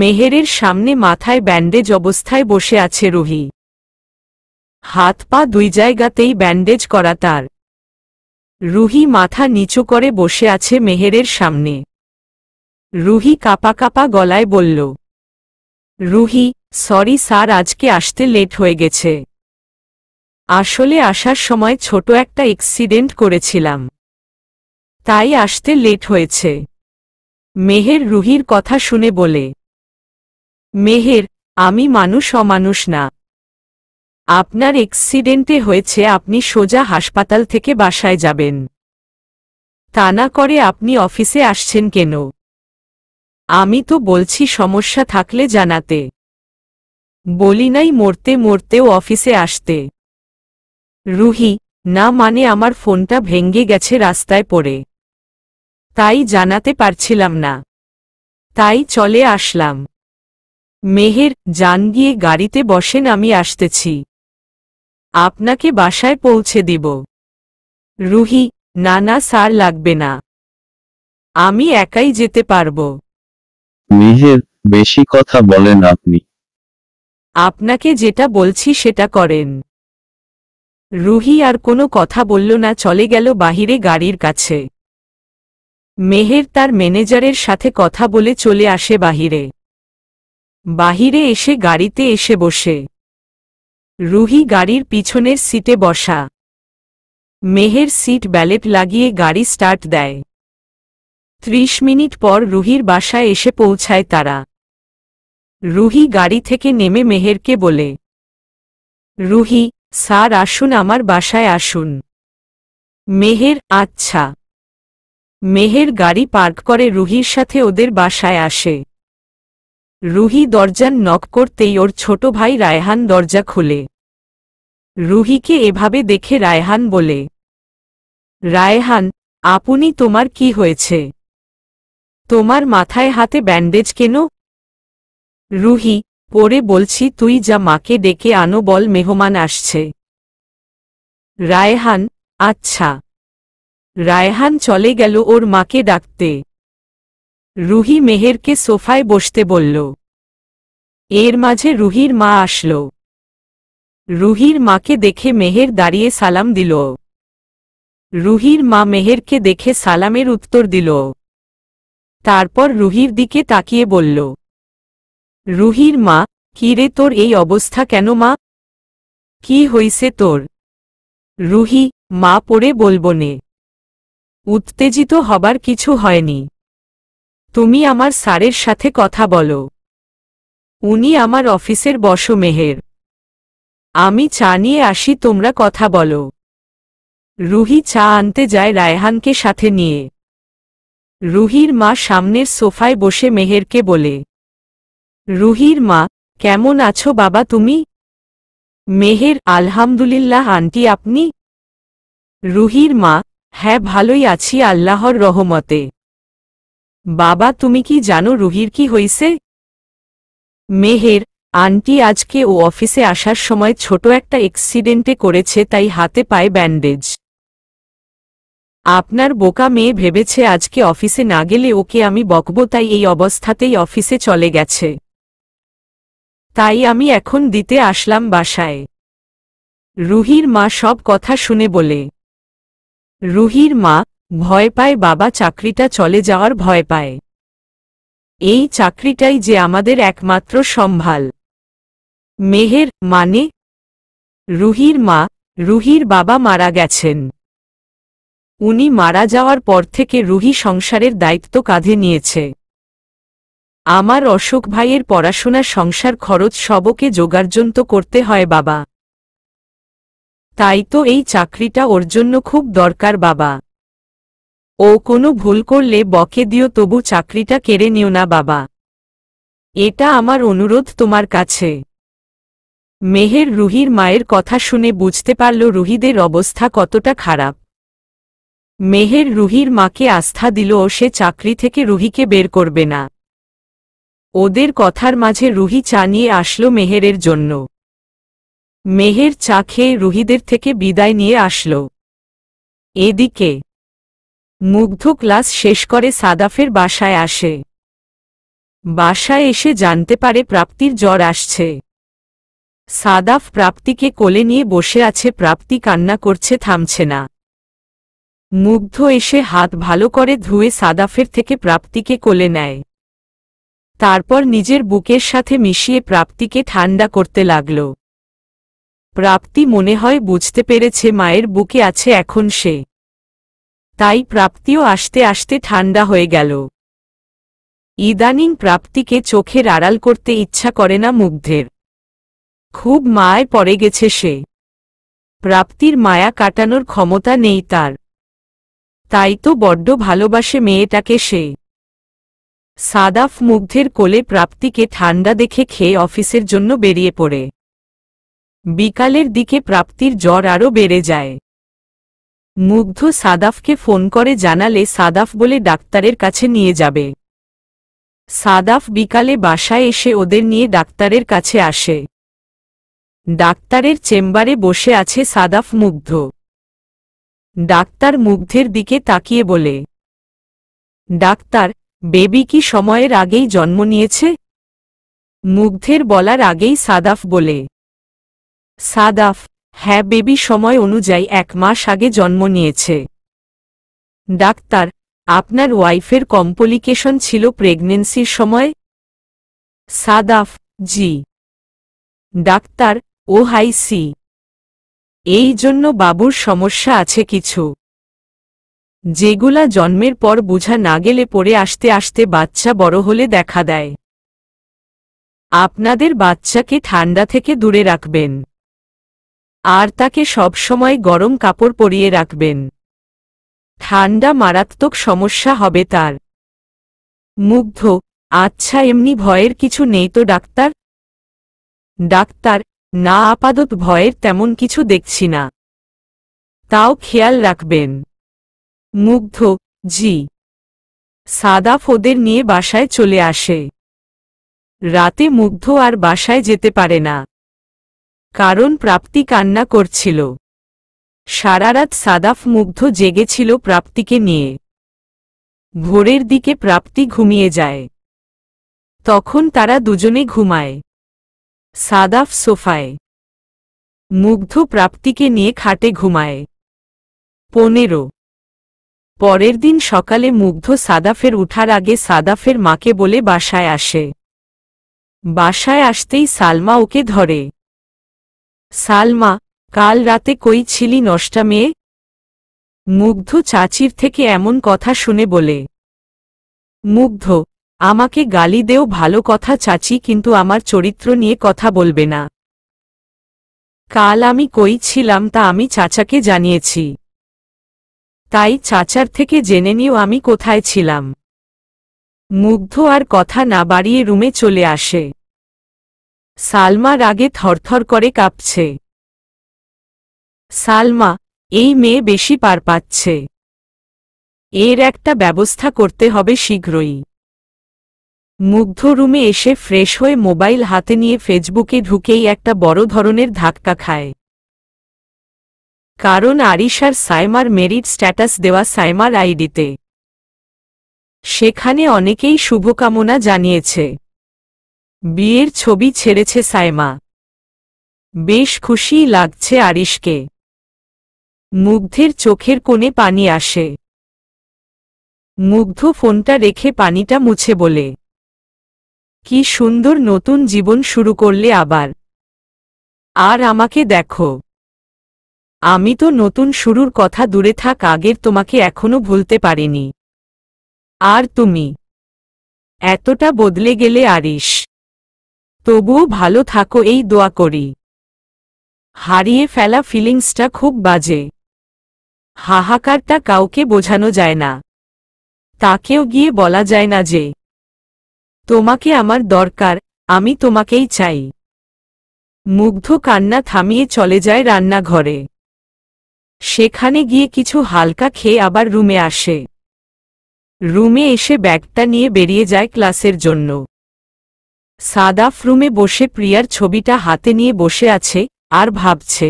মেহেরের সামনে মাথায় ব্যান্ডেজ অবস্থায় বসে আছে রুহি হাত পা দুই জায়গাতেই ব্যান্ডেজ করা তার রুহি মাথা নিচু করে বসে আছে মেহেরের সামনে রুহি কাপা কাপা গলায় বলল রুহি সরি স্যার আজকে আসতে লেট হয়ে গেছে আসলে আসার সময় ছোট একটা অ্যাক্সিডেন্ট করেছিলাম তাই আসতে লেট হয়েছে মেহের রুহির কথা শুনে বলে মেহের আমি মানুষ অমানুষ না আপনার এক্সিডেন্টে হয়েছে আপনি সোজা হাসপাতাল থেকে বাসায় যাবেন তা না করে আপনি অফিসে আসছেন কেন আমি তো বলছি সমস্যা থাকলে জানাতে বলি নাই মরতে মরতেও অফিসে আসতে রুহি না মানে আমার ফোনটা ভেঙ্গে গেছে রাস্তায় পড়ে তাই জানাতে পারছিলাম না তাই চলে আসলাম মেহের যান গিয়ে গাড়িতে বসেন আমি আসতেছি আপনাকে বাসায় পৌঁছে দিব রুহি না না সার লাগবে না আমি একাই যেতে পারব মেহের বেশি কথা বলেন আপনি আপনাকে যেটা বলছি সেটা করেন রুহি আর কোনো কথা বলল না চলে গেল বাহিরে গাড়ির কাছে মেহের তার ম্যানেজারের সাথে কথা বলে চলে আসে বাহিরে বাহিরে এসে গাড়িতে এসে বসে রুহি গাড়ির পিছনের সিটে বসা মেহের সিট ব্যালেট লাগিয়ে গাড়ি স্টার্ট দেয় ত্রিশ মিনিট পর রুহির বাসায় এসে পৌঁছায় তারা রুহি গাড়ি থেকে নেমে মেহেরকে বলে রুহি স্যার আসুন আমার বাসায় আসুন মেহের আচ্ছা মেহের গাড়ি পার্ক করে রুহির সাথে ওদের বাসায় আসে রুহি দরজার নক করতেই ওর ছোট ভাই রায়হান দরজা খুলে রুহিকে এভাবে দেখে রায়হান বলে রায়হান আপনি তোমার কি হয়েছে তোমার মাথায় হাতে ব্যান্ডেজ কেন রুহি পরে বলছি তুই যা মাকে ডেকে আনো বল মেহমান আসছে রায়হান আচ্ছা রায়হান চলে গেল ওর মাকে ডাকতে রুহি মেহেরকে সোফায় বসতে বলল এর মাঝে রুহির মা আসল রুহির মাকে দেখে মেহের দাঁড়িয়ে সালাম দিল রুহির মা মেহেরকে দেখে সালামের উত্তর দিল তারপর রুহির দিকে তাকিয়ে বলল রুহির মা কিরে তোর এই অবস্থা কেন মা কি হইছে তোর রুহি মা পড়ে বলবনে উত্তেজিত হবার কিছু হয়নি তুমি আমার স্যারের সাথে কথা বলো উনি আমার অফিসের বসমেহের আমি চা নিয়ে আসি তোমরা কথা বলো রুহি চা আনতে যায় রায়হানকে সাথে নিয়ে রুহির মা সামনের সোফায় বসে মেহেরকে বলে রুহির মা কেমন আছো বাবা তুমি মেহের আলহামদুলিল্লাহ আন্টি আপনি রুহির মা হ্যাঁ ভালোই আছি আল্লাহর রহমতে বাবা তুমি কি জানো রুহির কি হইছে মেহের আন্টি আজকে ও অফিসে আসার সময় ছোট একটা এক্সিডেন্টে করেছে তাই হাতে পায়ে ব্যান্ডেজ আপনার বোকা মেয়ে ভেবেছে আজকে অফিসে না গেলে ওকে আমি বকব তাই এই অবস্থাতেই অফিসে চলে গেছে তাই আমি এখন দিতে আসলাম বাসায় রুহির মা সব কথা শুনে বলে রুহির মা ভয় পায় বাবা চাকরিটা চলে যাওয়ার ভয় পায় এই চাকরিটাই যে আমাদের একমাত্র সম্ভাল মেহের মানে রুহির মা রুহির বাবা মারা গেছেন উনি মারা যাওয়ার পর থেকে রুহি সংসারের দায়িত্ব কাঁধে নিয়েছে আমার অশোক ভাইয়ের পড়াশোনা সংসার খরচ সবকে যোগার্জন্ত করতে হয় বাবা তাই তো এই চাকরিটা ওর জন্য খুব দরকার বাবা ও কোনো ভুল করলে বকে দিও তবু চাকরিটা কেড়ে নিও না বাবা এটা আমার অনুরোধ তোমার কাছে মেহের রুহির মায়ের কথা শুনে বুঝতে পারল রুহিদের অবস্থা কতটা খারাপ মেহের রুহির মাকে আস্থা দিল সে চাকরি থেকে রুহিকে বের করবে না ওদের কথার মাঝে রুহি চা নিয়ে আসলো মেহেরের জন্য মেহের চা খেয়ে রুহিদের থেকে বিদায় নিয়ে আসলো এদিকে মুগ্ধ ক্লাস শেষ করে সাদাফের বাসায় আসে বাসায় এসে জানতে পারে প্রাপ্তির জ্বর আসছে সাদাফ প্রাপ্তিকে কোলে নিয়ে বসে আছে প্রাপ্তি কান্না করছে থামছে না মুগ্ধ এসে হাত ভালো করে ধুয়ে সাদাফের থেকে প্রাপ্তিকে কোলে নেয় তারপর নিজের বুকের সাথে মিশিয়ে প্রাপ্তিকে ঠান্ডা করতে লাগল প্রাপ্তি মনে হয় বুঝতে পেরেছে মায়ের বুকে আছে এখন সে তাই প্রাপ্তিও আসতে আসতে ঠান্ডা হয়ে গেল ইদানিং প্রাপ্তিকে চোখের আড়াল করতে ইচ্ছা করে না মুগ্ধের খুব মায় পড়ে গেছে সে প্রাপ্তির মায়া কাটানোর ক্ষমতা নেই তার তাই তো বড্ড ভালোবাসে মেয়েটাকে সে সাদাফ মুগ্ধের কোলে প্রাপ্তিকে ঠান্ডা দেখে খেয়ে অফিসের জন্য বেরিয়ে পড়ে বিকালের দিকে প্রাপ্তির জ্বর আরও বেড়ে যায় মুগ্ধ সাদাফকে ফোন করে জানালে সাদাফ বলে ডাক্তারের কাছে নিয়ে যাবে সাদাফ বিকালে বাসায় এসে ওদের নিয়ে ডাক্তারের কাছে আসে ডাক্তারের চেম্বারে বসে আছে সাদাফ মুগ্ধ ডাক্তার মুগ্ধের দিকে তাকিয়ে বলে ডাক্তার বেবি কি সময়ের আগেই জন্ম নিয়েছে মুগ্ধের বলার আগেই সাদাফ বলে সাদাফ হ্যাঁ বেবি সময় অনুযায়ী এক মাস আগে জন্ম নিয়েছে ডাক্তার আপনার ওয়াইফের কম্পলিকেশন ছিল প্রেগনেন্সির সময় সাদাফ জি ডাক্তার ও হাই সি এই জন্য বাবুর সমস্যা আছে কিছু যেগুলা জন্মের পর বুঝা না গেলে পরে আসতে আসতে বাচ্চা বড় হলে দেখা দেয় আপনাদের বাচ্চাকে ঠান্ডা থেকে দূরে রাখবেন আর তাকে সবসময় গরম কাপড় পরিয়ে রাখবেন ঠান্ডা মারাত্মক সমস্যা হবে তার মুগ্ধ আচ্ছা এমনি ভয়ের কিছু নেই তো ডাক্তার ডাক্তার না আপাদত ভয়ের তেমন কিছু দেখছি না তাও খেয়াল রাখবেন মুগ্ধ জি সাদা ফোদের নিয়ে বাসায় চলে আসে রাতে মুগ্ধ আর বাসায় যেতে পারে না কারণ প্রাপ্তি কান্না করছিল সারারাত সাদাফ মুগ্ধ জেগেছিল প্রাপ্তিকে নিয়ে ভোরের দিকে প্রাপ্তি ঘুমিয়ে যায় তখন তারা দুজনে ঘুমায় সাদাফ সোফায় মুগ্ধ প্রাপ্তিকে নিয়ে খাটে ঘুমায় পনেরো পরের দিন সকালে মুগ্ধ সাদাফের উঠার আগে সাদাফের মাকে বলে বাসায় আসে বাসায় আসতেই সালমা ওকে ধরে সালমা কাল রাতে কই ছিলি নষ্টা মেয়ে মুগ্ধ চাচির থেকে এমন কথা শুনে বলে মুগ্ধ আমাকে গালি দেও ভালো কথা চাচি কিন্তু আমার চরিত্র নিয়ে কথা বলবে না কাল আমি কই ছিলাম তা আমি চাচাকে জানিয়েছি তাই চাচার থেকে জেনে নিও আমি কোথায় ছিলাম মুগ্ধ আর কথা না বাড়িয়ে রুমে চলে আসে সালমা রাগে থরথর করে কাঁপছে সালমা এই মেয়ে বেশি পার পাচ্ছে এর একটা ব্যবস্থা করতে হবে শীঘ্রই মুগ্ধ রুমে এসে ফ্রেশ হয়ে মোবাইল হাতে নিয়ে ফেসবুকে ঢুকেই একটা বড় ধরনের ধাক্কা খায় কারণ আরিশার সাইমার মেরিট স্ট্যাটাস দেওয়া সাইমার আইডিতে সেখানে অনেকেই শুভকামনা জানিয়েছে বিয়ের ছবি ছেড়েছে সাইমা বেশ খুশি লাগছে আরিশকে মুগ্ধের চোখের কোণে পানি আসে মুগ্ধ ফোনটা রেখে পানিটা মুছে বলে কি সুন্দর নতুন জীবন শুরু করলে আবার আর আমাকে দেখো আমি তো নতুন শুরুর কথা দূরে থাক আগের তোমাকে এখনো ভুলতে পারিনি আর তুমি এতটা বদলে গেলে আরিশ তবুও ভালো থাকো এই দোয়া করি হারিয়ে ফেলা ফিলিংসটা খুব বাজে হাহাকারটা কাউকে বোঝানো যায় না তাকেও গিয়ে বলা যায় না যে তোমাকে আমার দরকার আমি তোমাকেই চাই মুগ্ধ কান্না থামিয়ে চলে যায় রান্নাঘরে সেখানে গিয়ে কিছু হালকা খেয়ে আবার রুমে আসে রুমে এসে ব্যাগটা নিয়ে বেরিয়ে যায় ক্লাসের জন্য সাদাফ রুমে বসে প্রিয়ার ছবিটা হাতে নিয়ে বসে আছে আর ভাবছে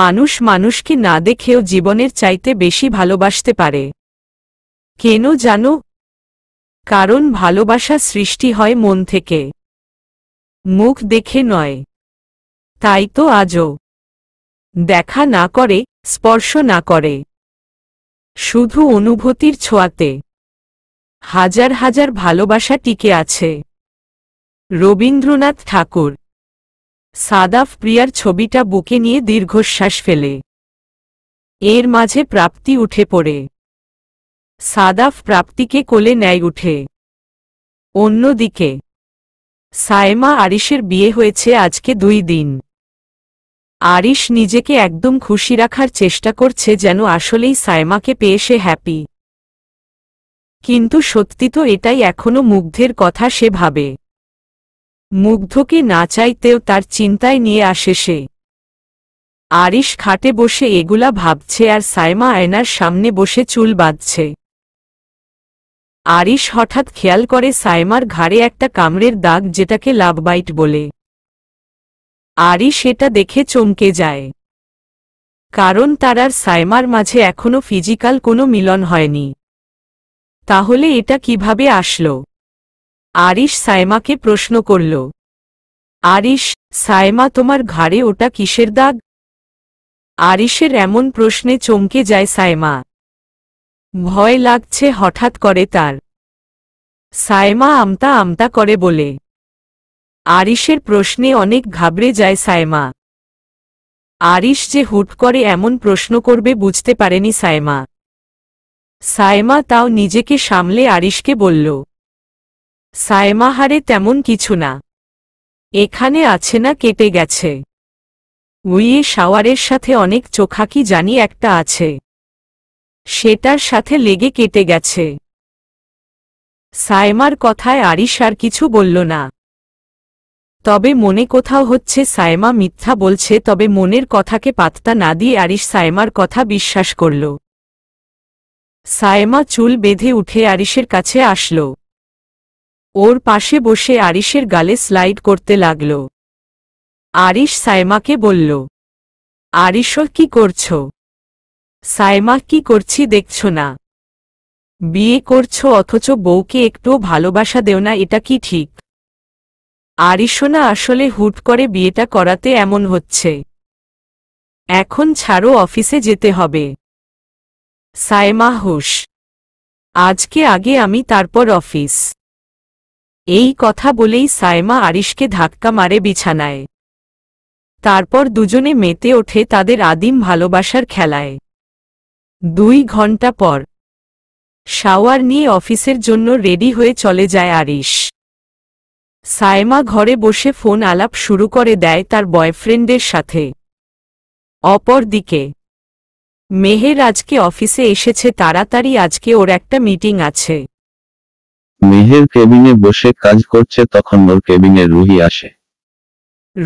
মানুষ মানুষকে না দেখেও জীবনের চাইতে বেশি ভালোবাসতে পারে কেন জানো কারণ ভালোবাসা সৃষ্টি হয় মন থেকে মুখ দেখে নয় তাই তো আজও দেখা না করে স্পর্শ না করে শুধু অনুভূতির ছোঁয়াতে হাজার হাজার ভালোবাসা টিকে আছে রবীন্দ্রনাথ ঠাকুর সাদাফ প্রিয়ার ছবিটা বুকে নিয়ে দীর্ঘশ্বাস ফেলে এর মাঝে প্রাপ্তি উঠে পড়ে সাদাফ প্রাপ্তিকে কোলে নেয় উঠে অন্যদিকে সায়মা আরিশের বিয়ে হয়েছে আজকে দুই দিন আরিশ নিজেকে একদম খুশি রাখার চেষ্টা করছে যেন আসলেই সায়মাকে পেয়ে সে হ্যাপি কিন্তু সত্যি তো এটাই এখনো মুগ্ধের কথা সে ভাবে মুগ্ধকে না চাইতেও তার চিন্তায় নিয়ে আসে সে আরিশ খাটে বসে এগুলা ভাবছে আর সাইমা আয়নার সামনে বসে চুল বাঁধছে আরিশ হঠাৎ খেয়াল করে সাইমার ঘাড়ে একটা কামড়ের দাগ যেটাকে লাভ বাইট বলে আরিশ এটা দেখে চমকে যায় কারণ তার আর সাইমার মাঝে এখনো ফিজিক্যাল কোনো মিলন হয়নি তাহলে এটা কিভাবে আসলো আরিশ সায়মাকে প্রশ্ন করল আরিশ সায়মা তোমার ঘাড়ে ওটা কিসের দাগ আরিশের এমন প্রশ্নে চমকে যায় সায়মা ভয় লাগছে হঠাৎ করে তার সায়মা আমতা আমতা করে বলে আরিশের প্রশ্নে অনেক ঘাবড়ে যায় সায়মা আরিশ যে হুট করে এমন প্রশ্ন করবে বুঝতে পারেনি সায়মা সায়মা তাও নিজেকে সামলে আরিশকে বলল সায়মা হারে তেমন কিছু না এখানে আছে না কেটে গেছে উইয়ে শাওয়ারের সাথে অনেক চোখাকি জানি একটা আছে সেটার সাথে লেগে কেটে গেছে সায়মার কথায় আরিশ আর কিছু বলল না তবে মনে কোথাও হচ্ছে সায়মা মিথ্যা বলছে তবে মনের কথাকে পাত্তা না দিয়ে আরিশ সায়মার কথা বিশ্বাস করল সায়মা চুল বেঁধে উঠে আরিসের কাছে আসল ওর পাশে বসে আরিসের গালে স্লাইড করতে লাগল আরিস সায়মাকে বলল আরিস কি করছ সায়মা কি করছি দেখছ না বিয়ে করছো অথচ বউকে একটু ভালোবাসা দেও না এটা কি ঠিক আরিশোনা আসলে হুট করে বিয়েটা করাতে এমন হচ্ছে এখন ছাড়ো অফিসে যেতে হবে সায়মা হোস আজকে আগে আমি তারপর অফিস এই কথা বলেই সায়মা আরিশকে ধাক্কা মারে বিছানায় তারপর দুজনে মেতে ওঠে তাদের আদিম ভালোবাসার খেলায় দুই ঘন্টা পর শাওয়ার নিয়ে অফিসের জন্য রেডি হয়ে চলে যায় আরিশ সায়মা ঘরে বসে ফোন আলাপ শুরু করে দেয় তার বয়ফ্রেন্ডের সাথে অপরদিকে মেহের আজকে অফিসে এসেছে তাড়াতাড়ি আজকে ওর একটা মিটিং আছে মেহের কেবিনে বসে কাজ করছে তখন ওর কেবিনে রুহি আসে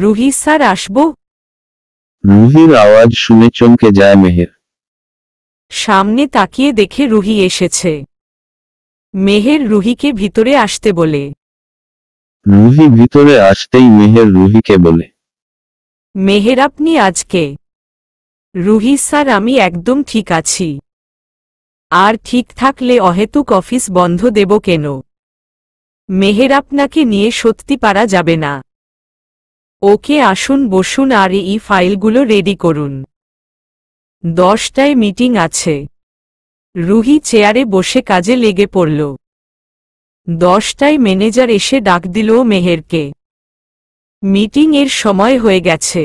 রুহি স্যার আসবো রুহির আওয়াজ শুনে চমকে যায় মেহের সামনে তাকিয়ে দেখে রুহি এসেছে মেহের রুহিকে ভিতরে আসতে বলে রুহি ভিতরে আসতেই মেহের রুহিকে বলে মেহের আপনি আজকে রুহি স্যার আমি একদম ঠিক আছি আর ঠিক থাকলে অহেতুক অফিস বন্ধ দেব কেন মেহের আপনাকে নিয়ে সত্যি পারা যাবে না ওকে আসুন বসুন আর এই ফাইলগুলো রেডি করুন দশটায় মিটিং আছে রুহি চেয়ারে বসে কাজে লেগে পড়ল দশটায় ম্যানেজার এসে ডাক দিল মেহেরকে মিটিং এর সময় হয়ে গেছে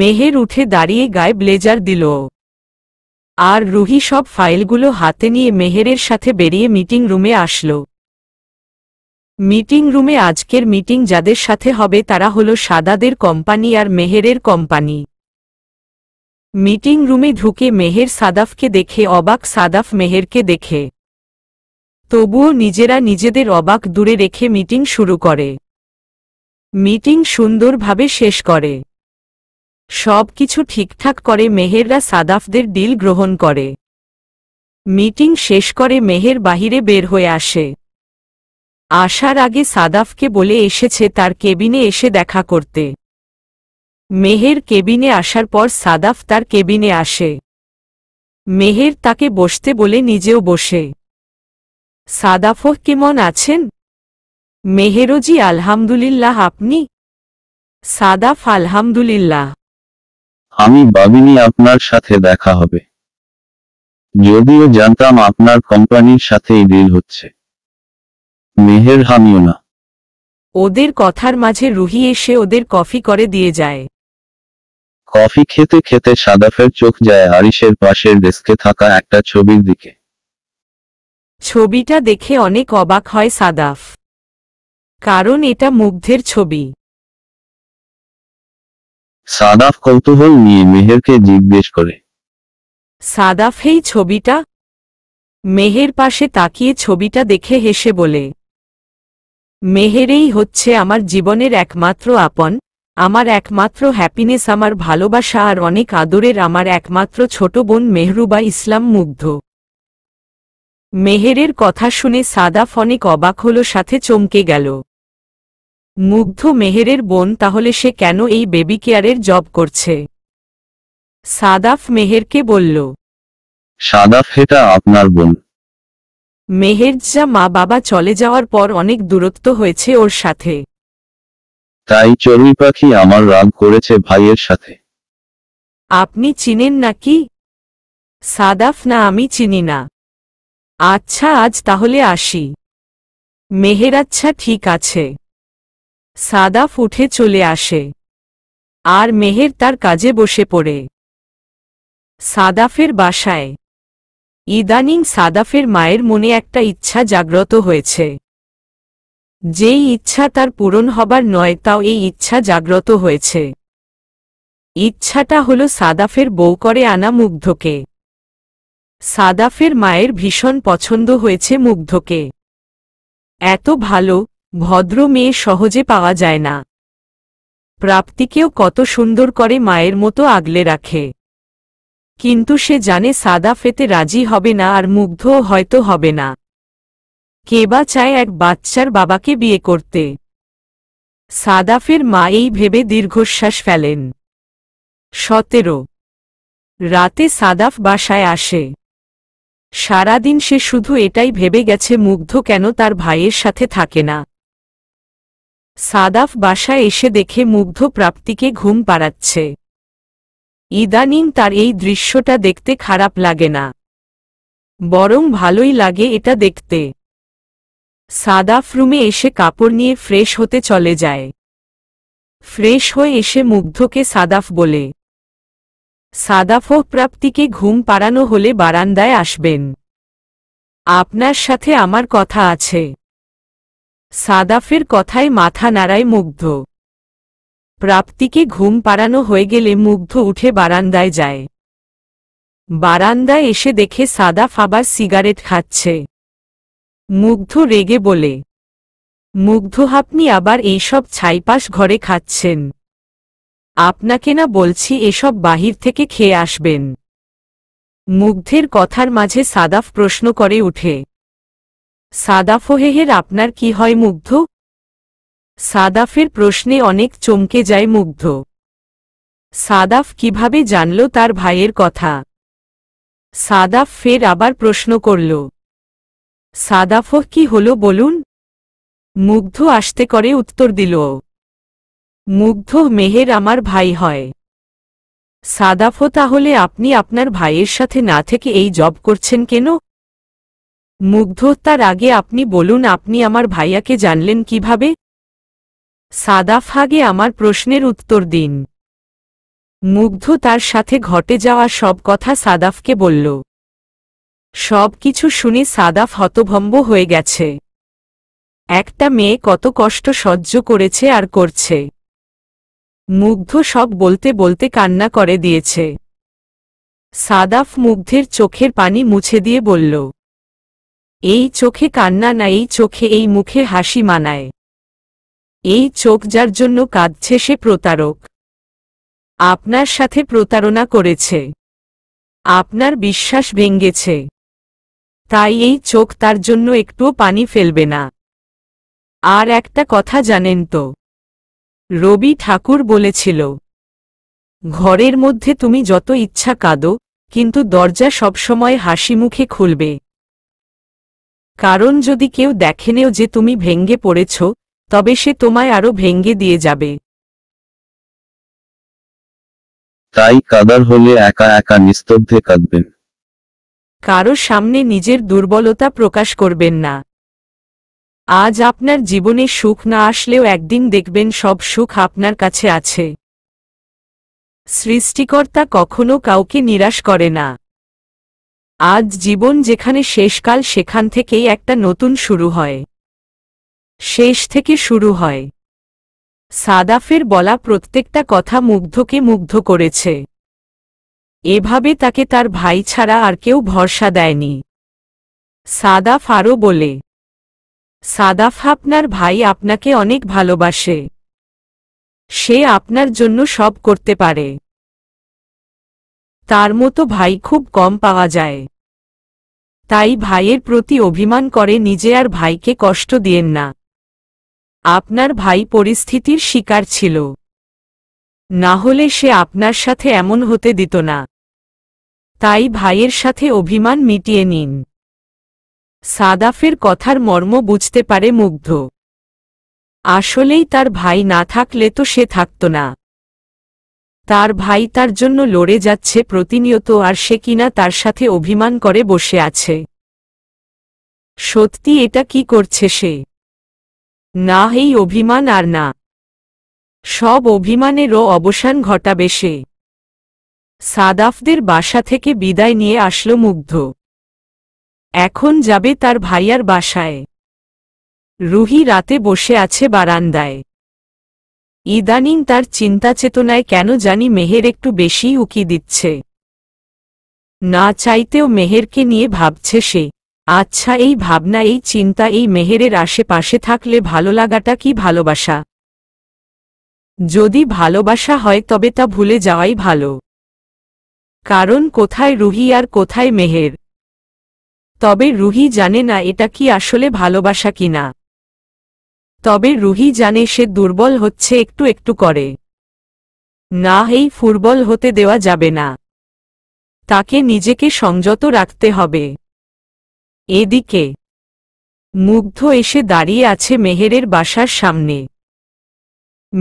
মেহের উঠে দাঁড়িয়ে গায়ে ব্লেজার দিল আর রুহি সব ফাইলগুলো হাতে নিয়ে মেহেরের সাথে বেরিয়ে মিটিং রুমে আসল মিটিং রুমে আজকের মিটিং যাদের সাথে হবে তারা হল সাদাদের কোম্পানি আর মেহেরের কোম্পানি মিটিং রুমে ঢুকে মেহের সাদাফকে দেখে অবাক সাদাফ মেহেরকে দেখে তবুও নিজেরা নিজেদের অবাক দূরে রেখে মিটিং শুরু করে মিটিং সুন্দরভাবে শেষ করে সবকিছু ঠিকঠাক করে মেহেররা সাদাফদের ডিল গ্রহণ করে মিটিং শেষ করে মেহের বাহিরে বের হয়ে আসে আসার আগে সাদাফকে বলে এসেছে তার কেবিনে এসে দেখা করতে মেহের কেবিনে আসার পর সাদাফ তার কেবিনে আসে মেহের তাকে বসতে বলে নিজেও বসে সাদাফ কেমন আছেন মেহেরজি আলহামদুলিল্লাহ আপনি সাদাফ আলহামদুলিল্লাহ আমি ভাবিনি আপনার সাথে দেখা হবে যদিও জানতাম আপনার কোম্পানির সাথেই ডিল হচ্ছে মেহের হামিও না ওদের কথার মাঝে রুহি এসে ওদের কফি করে দিয়ে যায় কফি খেতে খেতে সাদাফের চোখ যায় আরিশের পাশের ডেস্কে থাকা একটা ছবির দিকে ছবিটা দেখে অনেক অবাক হয় সাদাফ কারণ এটা মুগ্ধের ছবি সাদাফ কৌতূহল নিয়ে মেহেরকে জিজ্ঞেস করে সাদাফ এই ছবিটা মেহের পাশে তাকিয়ে ছবিটা দেখে হেসে বলে মেহেরেই হচ্ছে আমার জীবনের একমাত্র আপন আমার একমাত্র হ্যাপিনেস আমার ভালোবাসা আর অনেক আদরের আমার একমাত্র ছোট বোন মেহরুবা ইসলাম মুগ্ধ মেহেরের কথা শুনে সাদাফ অনেক অবাক হল সাথে চমকে গেল মুগ্ধ মেহেরের বোন তাহলে সে কেন এই বেবি কেয়ারের জব করছে সাদাফ মেহেরকে বলল সাদাফ হেটা আপনার বোন মেহেরজা মা বাবা চলে যাওয়ার পর অনেক দূরত্ব হয়েছে ওর সাথে তাই চড়ুই পাখি আমার রাগ করেছে ভাইয়ের সাথে আপনি চিনেন নাকি সাদাফ না আমি চিনি না আচ্ছা আজ তাহলে আসি মেহের আচ্ছা ঠিক আছে সাদা ফুটে চলে আসে আর মেহের তার কাজে বসে পড়ে সাদাফের বাসায় ইদানিং সাদাফের মায়ের মনে একটা ইচ্ছা জাগ্রত হয়েছে যেই ইচ্ছা তার পূরণ হবার নয় তাও এই ইচ্ছা জাগ্রত হয়েছে ইচ্ছাটা হল সাদাফের বউ করে আনা মুগ্ধকে সাদাফের মায়ের ভীষণ পছন্দ হয়েছে মুগ্ধকে এত ভালো ভদ্র মেয়ে সহজে পাওয়া যায় না প্রাপ্তিকেও কত সুন্দর করে মায়ের মতো আগলে রাখে কিন্তু সে জানে সাদা ফেতে রাজি হবে না আর মুগ্ধও হয়তো হবে না কেবা চায় এক বাচ্চার বাবাকে বিয়ে করতে সাদাফের মা এই ভেবে দীর্ঘশ্বাস ফেলেন সতেরো রাতে সাদাফ বাসায় আসে সারাদিন সে শুধু এটাই ভেবে গেছে মুগ্ধ কেন তার ভাইয়ের সাথে থাকে না সাদাফ বাসা এসে দেখে মুগ্ধ প্রাপ্তিকে ঘুম পাড়াচ্ছে ইদানিং তার এই দৃশ্যটা দেখতে খারাপ লাগে না বরং ভালোই লাগে এটা দেখতে সাদাফ রুমে এসে কাপড় নিয়ে ফ্রেশ হতে চলে যায় ফ্রেশ হয়ে এসে মুগ্ধকে সাদাফ বলে সাদাফ প্রাপ্তিকে ঘুম পাড়ানো হলে বারান্দায় আসবেন আপনার সাথে আমার কথা আছে সাদাফের কথায় মাথা নাড়ায় মুগ্ধ প্রাপ্তিকে ঘুম পাড়ানো হয়ে গেলে মুগ্ধ উঠে বারান্দায় যায় বারান্দায় এসে দেখে সাদাফ আবার সিগারেট খাচ্ছে মুগ্ধ রেগে বলে মুগ্ধ আপনি আবার এইসব ছাইপাশ ঘরে খাচ্ছেন আপনাকে না বলছি এসব বাহির থেকে খেয়ে আসবেন মুগ্ধের কথার মাঝে সাদাফ প্রশ্ন করে উঠে সাদাফোহেহের আপনার কি হয় মুগ্ধ সাদাফের প্রশ্নে অনেক চমকে যায় মুগ্ধ সাদাফ কিভাবে জানল তার ভাইয়ের কথা সাদাফ ফের আবার প্রশ্ন করল সাদাফহ কি হল বলুন মুগ্ধ আসতে করে উত্তর দিল মুগ্ধ মেহের আমার ভাই হয় সাদাফ তাহলে আপনি আপনার ভাইয়ের সাথে না থেকে এই জব করছেন কেন মুগ্ধতার আগে আপনি বলুন আপনি আমার ভাইয়াকে জানলেন কিভাবে আগে আমার প্রশ্নের উত্তর দিন মুগ্ধ তার সাথে ঘটে যাওয়া সব কথা সাদাফকে বলল সব কিছু শুনে সাদাফ হতভম্ব হয়ে গেছে একটা মেয়ে কত কষ্ট সহ্য করেছে আর করছে মুগ্ধ সব বলতে বলতে কান্না করে দিয়েছে সাদাফ মুগ্ধের চোখের পানি মুছে দিয়ে বলল এই চোখে কান্না না এই চোখে এই মুখে হাসি মানায় এই চোখ যার জন্য কাঁদছে সে প্রতারক আপনার সাথে প্রতারণা করেছে আপনার বিশ্বাস ভেঙ্গেছে তাই এই চোখ তার জন্য একটুও পানি ফেলবে না আর একটা কথা জানেন তো রবি ঠাকুর বলেছিল ঘরের মধ্যে তুমি যত ইচ্ছা কাঁদো কিন্তু দরজা সবসময় হাসি মুখে খুলবে কারণ যদি কেউ দেখেনেও যে তুমি ভেঙ্গে পড়েছ তবে সে তোমায় আরো ভেঙ্গে দিয়ে যাবে তাই কাদার হলে একা একা নিস্তব্ধে কাঁদবেন কারো সামনে নিজের দুর্বলতা প্রকাশ করবেন না আজ আপনার জীবনে সুখ না আসলেও একদিন দেখবেন সব সুখ আপনার কাছে আছে সৃষ্টিকর্তা কখনো কাউকে নিরাশ করে না আজ জীবন যেখানে শেষকাল সেখান থেকেই একটা নতুন শুরু হয় শেষ থেকে শুরু হয় সাদাফের বলা প্রত্যেকটা কথা মুগ্ধকে মুগ্ধ করেছে এভাবে তাকে তার ভাই ছাড়া আর কেউ ভরসা দেয়নি সাদাফ আরও বলে সাদাফ আপনার ভাই আপনাকে অনেক ভালোবাসে সে আপনার জন্য সব করতে পারে তার মতো ভাই খুব কম পাওয়া যায় তাই ভাইয়ের প্রতি অভিমান করে নিজে আর ভাইকে কষ্ট দিয়েন না আপনার ভাই পরিস্থিতির শিকার ছিল না হলে সে আপনার সাথে এমন হতে দিত না তাই ভাইয়ের সাথে অভিমান মিটিয়ে নিন সাদাফের কথার মর্ম বুঝতে পারে মুগ্ধ আসলেই তার ভাই না থাকলে তো সে থাকত না তার ভাই তার জন্য লড়ে যাচ্ছে প্রতিনিয়ত আর সে কিনা তার সাথে অভিমান করে বসে আছে সত্যি এটা কি করছে সে না এই অভিমান আর না সব অভিমানেরও অবসান ঘটাবে সে সাদাফদের বাসা থেকে বিদায় নিয়ে আসলো মুগ্ধ এখন যাবে তার ভাইয়ার বাসায় রুহি রাতে বসে আছে বারান্দায় ইদানিং তার চিন্তা চেতনায় কেন জানি মেহের একটু বেশি উকি দিচ্ছে না চাইতেও মেহেরকে নিয়ে ভাবছে সে আচ্ছা এই ভাবনা এই চিন্তা এই মেহেরের আশেপাশে থাকলে ভালো লাগাটা কি ভালোবাসা যদি ভালোবাসা হয় তবে তা ভুলে যাওয়াই ভালো কারণ কোথায় রুহি আর কোথায় মেহের তবে রুহি জানে না এটা কি আসলে ভালোবাসা কিনা তবে রুহি জানে সে দুর্বল হচ্ছে একটু একটু করে না এই ফুরবল হতে দেওয়া যাবে না তাকে নিজেকে সংযত রাখতে হবে এদিকে মুগ্ধ এসে দাঁড়িয়ে আছে মেহেরের বাসার সামনে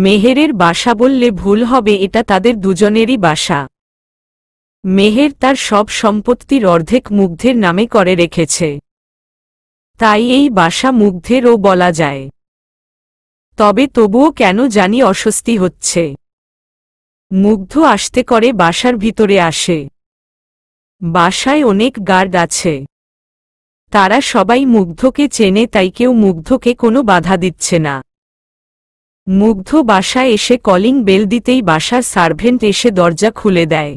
মেহেরের বাসা বললে ভুল হবে এটা তাদের দুজনেরই বাসা মেহের তার সব সম্পত্তির অর্ধেক মুগ্ধের নামে করে রেখেছে তাই এই বাসা মুগ্ধেরও বলা যায় তবে তবুও কেন জানি অস্বস্তি হচ্ছে মুগ্ধ আসতে করে বাসার ভিতরে আসে বাসায় অনেক গার্ড আছে তারা সবাই মুগ্ধকে চেনে তাই কেউ মুগ্ধকে কোনো বাধা দিচ্ছে না মুগ্ধ বাসায় এসে কলিং বেল দিতেই বাসার সার্ভেন্ট এসে দরজা খুলে দেয়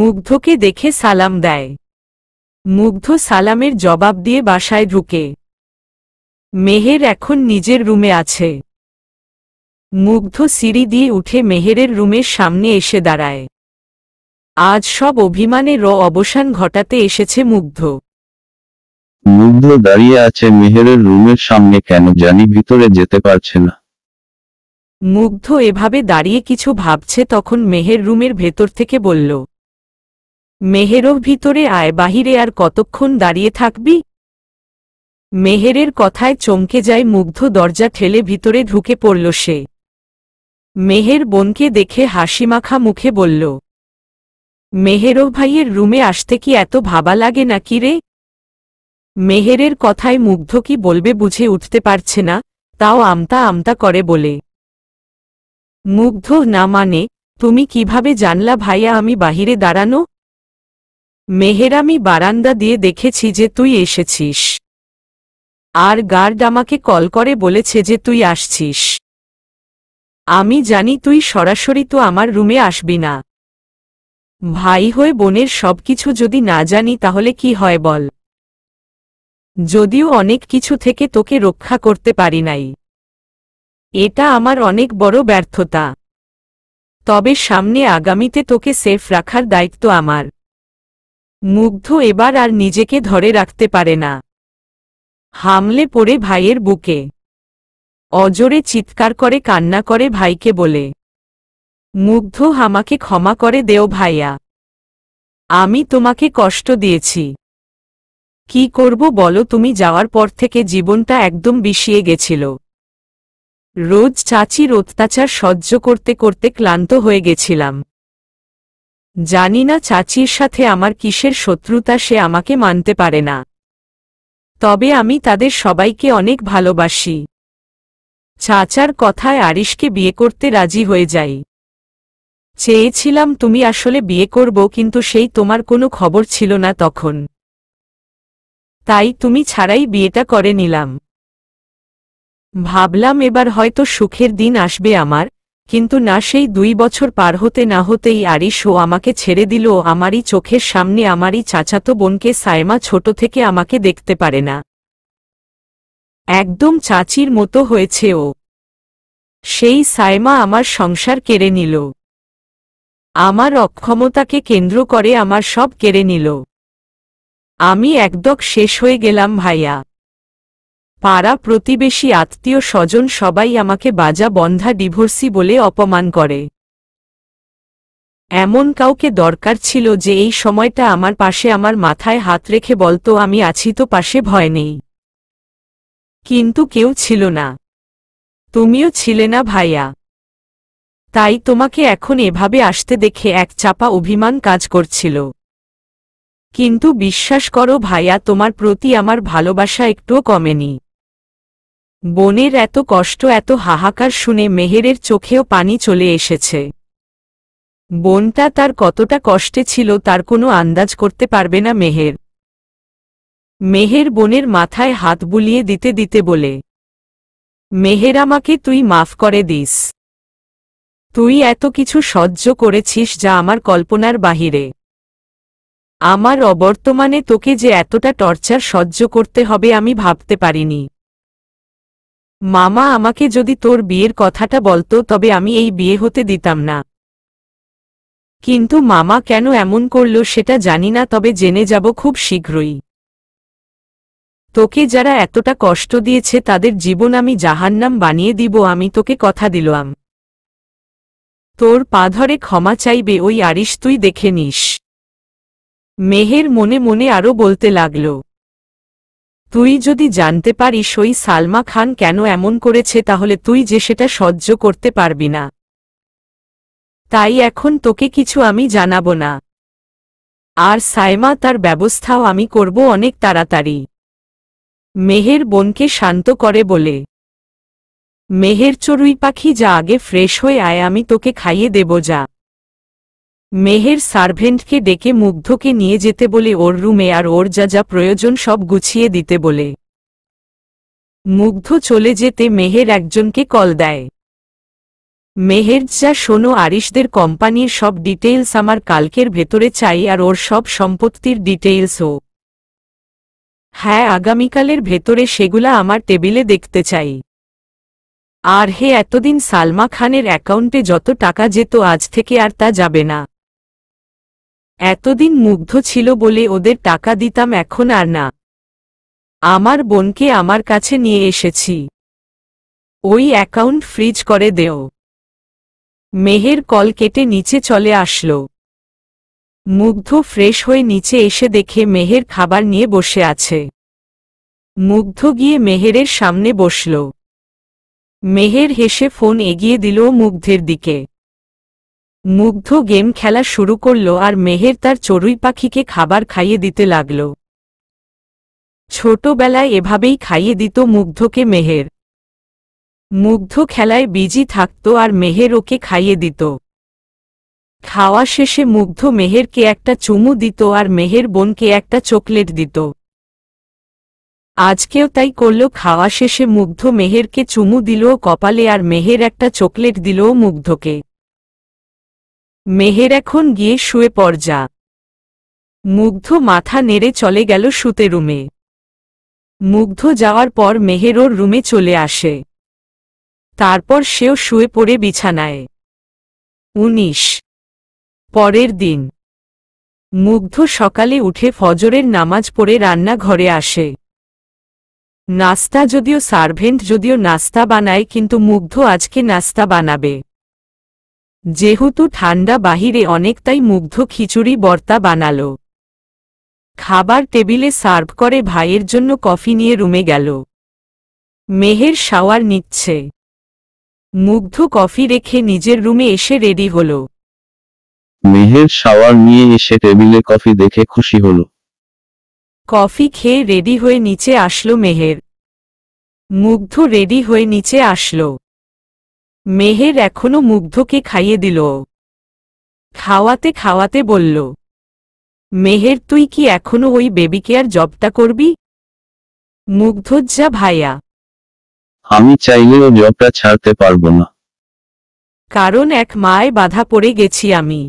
মুগ্ধকে দেখে সালাম দেয় মুগ্ধ সালামের জবাব দিয়ে বাসায় ঢুকে মেহের এখন নিজের রুমে আছে মুগ্ধ সিঁড়ি দিয়ে উঠে মেহেরের রুমের সামনে এসে দাঁড়ায় আজ সব অভিমানে র অবসান ঘটাতে এসেছে মুগ্ধ মুগ্ধ দাঁড়িয়ে আছে মেহেরের রুমের সামনে কেন জানি ভিতরে যেতে পারছে না মুগ্ধ এভাবে দাঁড়িয়ে কিছু ভাবছে তখন মেহের রুমের ভেতর থেকে বলল মেহেরও ভিতরে আয় বাহিরে আর কতক্ষণ দাঁড়িয়ে থাকবি মেহেরের কথায় চমকে যায় মুগ্ধ দরজা ঠেলে ভিতরে ঢুকে পড়ল সে মেহের বোনকে দেখে হাসিমাখা মুখে বলল মেহেরো ভাইয়ের রুমে আসতে কি এত ভাবা লাগে না কি রে মেহেরের কথায় মুগ্ধ কি বলবে বুঝে উঠতে পারছে না তাও আমতা আমতা করে বলে মুগ্ধ না মানে তুমি কিভাবে জানলা ভাইয়া আমি বাহিরে দাঁড়ানো মেহের আমি বারান্দা দিয়ে দেখেছি যে তুই এসেছিস আর গার্ড আমাকে কল করে বলেছে যে তুই আসছিস আমি জানি তুই সরাসরি তো আমার রুমে আসবি না ভাই হয়ে বোনের সবকিছু যদি না জানি তাহলে কি হয় বল যদিও অনেক কিছু থেকে তোকে রক্ষা করতে পারি নাই এটা আমার অনেক বড় ব্যর্থতা তবে সামনে আগামীতে তোকে সেফ রাখার দায়িত্ব আমার মুগ্ধ এবার আর নিজেকে ধরে রাখতে পারে না হামলে পড়ে ভাইয়ের বুকে অজরে চিৎকার করে কান্না করে ভাইকে বলে মুগ্ধ হামাকে ক্ষমা করে দেও ভাইয়া আমি তোমাকে কষ্ট দিয়েছি কি করব বলো তুমি যাওয়ার পর থেকে জীবনটা একদম বিষিয়ে গেছিল রোজ চাচির অত্যাচার সহ্য করতে করতে ক্লান্ত হয়ে গেছিলাম জানি না চাচির সাথে আমার কিসের শত্রুতা সে আমাকে মানতে পারে না তবে আমি তাদের সবাইকে অনেক ভালোবাসি চাচার কথায় আরিশকে বিয়ে করতে রাজি হয়ে যাই চেয়েছিলাম তুমি আসলে বিয়ে করব কিন্তু সেই তোমার কোনো খবর ছিল না তখন তাই তুমি ছাড়াই বিয়েটা করে নিলাম ভাবলাম এবার হয়তো সুখের দিন আসবে আমার কিন্তু না সেই দুই বছর পার হতে না হতেই আরিশ ও আমাকে ছেড়ে দিল আমারই চোখের সামনে আমারই চাচাতো বোনকে সায়মা ছোট থেকে আমাকে দেখতে পারে না একদম চাচির মতো হয়েছে ও সেই সায়মা আমার সংসার কেড়ে নিল আমার অক্ষমতাকে কেন্দ্র করে আমার সব কেড়ে নিল আমি একদক শেষ হয়ে গেলাম ভাইয়া পাড়া প্রতিবেশী আত্মীয় স্বজন সবাই আমাকে বাজা বন্ধা ডিভোর্সি বলে অপমান করে এমন কাউকে দরকার ছিল যে এই সময়টা আমার পাশে আমার মাথায় হাত রেখে বলতো আমি আছি তো পাশে ভয় নেই কিন্তু কেউ ছিল না তুমিও ছিলে না ভাইয়া তাই তোমাকে এখন এভাবে আসতে দেখে এক চাপা অভিমান কাজ করছিল কিন্তু বিশ্বাস করো ভাইয়া তোমার প্রতি আমার ভালোবাসা একটুও কমেনি বোনের এত কষ্ট এত হাহাকার শুনে মেহেরের চোখেও পানি চলে এসেছে বোনটা তার কতটা কষ্টে ছিল তার কোনো আন্দাজ করতে পারবে না মেহের মেহের বোনের মাথায় হাত বুলিয়ে দিতে দিতে বলে মেহের আমাকে তুই মাফ করে দিস তুই এত কিছু সহ্য করেছিস যা আমার কল্পনার বাহিরে আমার অবর্তমানে তোকে যে এতটা টর্চার সহ্য করতে হবে আমি ভাবতে পারিনি মামা আমাকে যদি তোর বিয়ের কথাটা বলতো তবে আমি এই বিয়ে হতে দিতাম না কিন্তু মামা কেন এমন করল সেটা জানি না তবে জেনে যাব খুব শীঘ্রই তোকে যারা এতটা কষ্ট দিয়েছে তাদের জীবন আমি জাহান্নাম বানিয়ে দিব আমি তোকে কথা দিলাম তোর পা ধরে ক্ষমা চাইবে ওই আরিস তুই দেখে নিস মেহের মনে মনে আরও বলতে লাগল তুই যদি জানতে পারিস ওই সালমা খান কেন এমন করেছে তাহলে তুই যে সেটা সহ্য করতে পারবি না তাই এখন তোকে কিছু আমি জানাব না আর সাইমা তার ব্যবস্থাও আমি করব অনেক তাড়াতাড়ি মেহের বোনকে শান্ত করে বলে মেহের চড়ুই পাখি যা আগে ফ্রেশ হয়ে আয় আমি তোকে খাইয়ে দেব যা মেহের সার্ভেন্টকে ডেকে মুগ্ধকে নিয়ে যেতে বলে ওর রুমে আর ওর যা যা প্রয়োজন সব গুছিয়ে দিতে বলে মুগ্ধ চলে যেতে মেহের একজনকে কল দেয় মেহের যা শোনো আরিশদের কোম্পানির সব ডিটেইলস আমার কালকের ভেতরে চাই আর ওর সব সম্পত্তির ডিটেইলসও হ্যাঁ আগামীকালের ভেতরে সেগুলা আমার টেবিলে দেখতে চাই আর হে এতদিন সালমা খানের অ্যাকাউন্টে যত টাকা যেত আজ থেকে আর তা যাবে না এতদিন মুগ্ধ ছিল বলে ওদের টাকা দিতাম এখন আর না আমার বোনকে আমার কাছে নিয়ে এসেছি ওই অ্যাকাউন্ট ফ্রিজ করে দেও মেহের কল কেটে নিচে চলে আসল মুগ্ধ ফ্রেশ হয়ে নিচে এসে দেখে মেহের খাবার নিয়ে বসে আছে মুগ্ধ গিয়ে মেহেরের সামনে বসল মেহের হেসে ফোন এগিয়ে দিল মুগ্ধের দিকে মুগ্ধ গেম খেলা শুরু করল আর মেহের তার চড়ুই পাখিকে খাবার খাইয়ে দিতে লাগল ছোটবেলায় এভাবেই খাইয়ে দিত মুগ্ধকে মেহের মুগ্ধ খেলায় বিজি থাকত আর মেহের ওকে খাইয়ে দিত খাওয়া শেষে মুগ্ধ মেহেরকে একটা চুমু দিত আর মেহের বোনকে একটা চকলেট দিত আজকেও তাই করল খাওয়া শেষে মুগ্ধ মেহেরকে চুমু দিল কপালে আর মেহের একটা চকলেট দিল মুগ্ধকে মেহের এখন গিয়ে শুয়ে পড় যা মুগ্ধ মাথা নেড়ে চলে গেল শুতে রুমে মুগ্ধ যাওয়ার পর মেহের ওর রুমে চলে আসে তারপর সেও শুয়ে পড়ে বিছানায় উনিশ পরের দিন মুগ্ধ সকালে উঠে ফজরের নামাজ পড়ে রান্না ঘরে আসে নাস্তা যদিও সার্ভেন্ট যদিও নাস্তা বানায় কিন্তু মুগ্ধ আজকে নাস্তা বানাবে যেহেতু ঠান্ডা বাহিরে অনেকটাই মুগ্ধ খিচুড়ি বর্তা বানাল খাবার টেবিলে সার্ভ করে ভাইয়ের জন্য কফি নিয়ে রুমে গেল মেহের শাওয়ার নিচ্ছে মুগ্ধ কফি রেখে নিজের রুমে এসে রেডি হল মেহের শাওয়ার নিয়ে এসে টেবিলে কফি দেখে খুশি হল কফি খেয়ে রেডি হয়ে নিচে আসলো মেহের মুগ্ধ রেডি হয়ে নিচে আসলো মেহের এখনো মুগ্ধকে খাইয়ে দিল খাওয়াতে খাওয়াতে বলল মেহের তুই কি এখনো ওই বেবি কেয়ার জবটা করবি মুগ্ধজ্জা যা ভাইয়া আমি চাইলেও জবটা ছাড়তে পারব না কারণ এক মায় বাধা পড়ে গেছি আমি